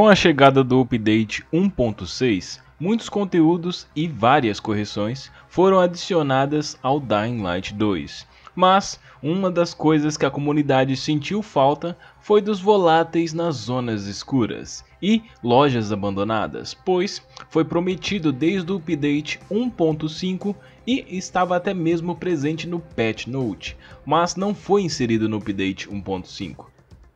Com a chegada do update 1.6, muitos conteúdos e várias correções foram adicionadas ao Dying Light 2. Mas uma das coisas que a comunidade sentiu falta foi dos voláteis nas zonas escuras e lojas abandonadas, pois foi prometido desde o update 1.5 e estava até mesmo presente no patch note, mas não foi inserido no update 1.5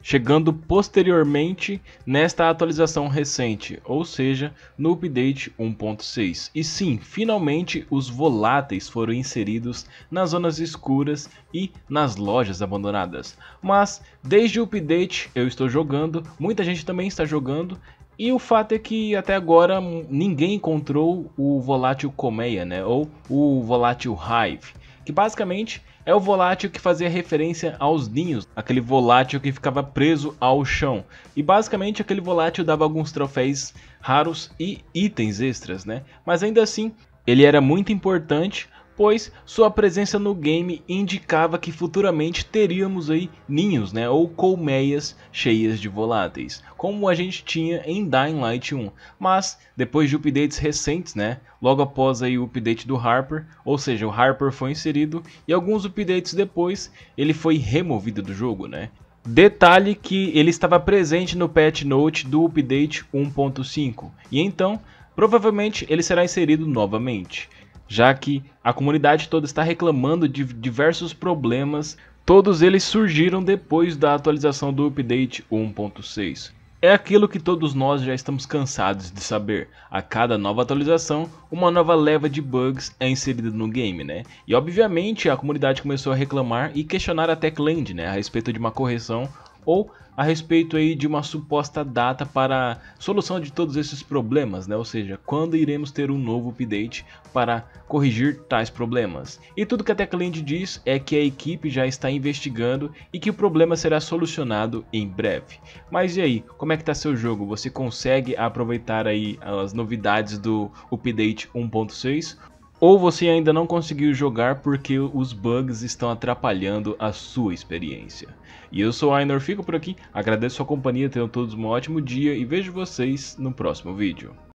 chegando posteriormente nesta atualização recente, ou seja, no update 1.6. E sim, finalmente os voláteis foram inseridos nas zonas escuras e nas lojas abandonadas. Mas desde o update eu estou jogando, muita gente também está jogando. E o fato é que até agora ninguém encontrou o volátil colmeia, né? Ou o volátil hive que basicamente é o volátil que fazia referência aos ninhos, aquele volátil que ficava preso ao chão. E basicamente aquele volátil dava alguns troféus raros e itens extras, né? Mas ainda assim, ele era muito importante pois sua presença no game indicava que futuramente teríamos aí ninhos, né, ou colmeias cheias de voláteis, como a gente tinha em Dying Light 1. Mas depois de updates recentes, né, logo após aí o update do Harper, ou seja, o Harper foi inserido e alguns updates depois ele foi removido do jogo, né? Detalhe que ele estava presente no patch note do update 1.5 e então provavelmente ele será inserido novamente já que a comunidade toda está reclamando de diversos problemas, todos eles surgiram depois da atualização do update 1.6. É aquilo que todos nós já estamos cansados de saber. A cada nova atualização, uma nova leva de bugs é inserida no game, né? E obviamente a comunidade começou a reclamar e questionar a Techland, né, a respeito de uma correção ou a respeito aí de uma suposta data para solução de todos esses problemas, né? Ou seja, quando iremos ter um novo update para corrigir tais problemas. E tudo que a TechLand diz é que a equipe já está investigando e que o problema será solucionado em breve. Mas e aí, como é que está seu jogo? Você consegue aproveitar aí as novidades do update 1.6 ou você ainda não conseguiu jogar porque os bugs estão atrapalhando a sua experiência. E eu sou Ainor, fico por aqui, agradeço a companhia, tenham todos um ótimo dia e vejo vocês no próximo vídeo.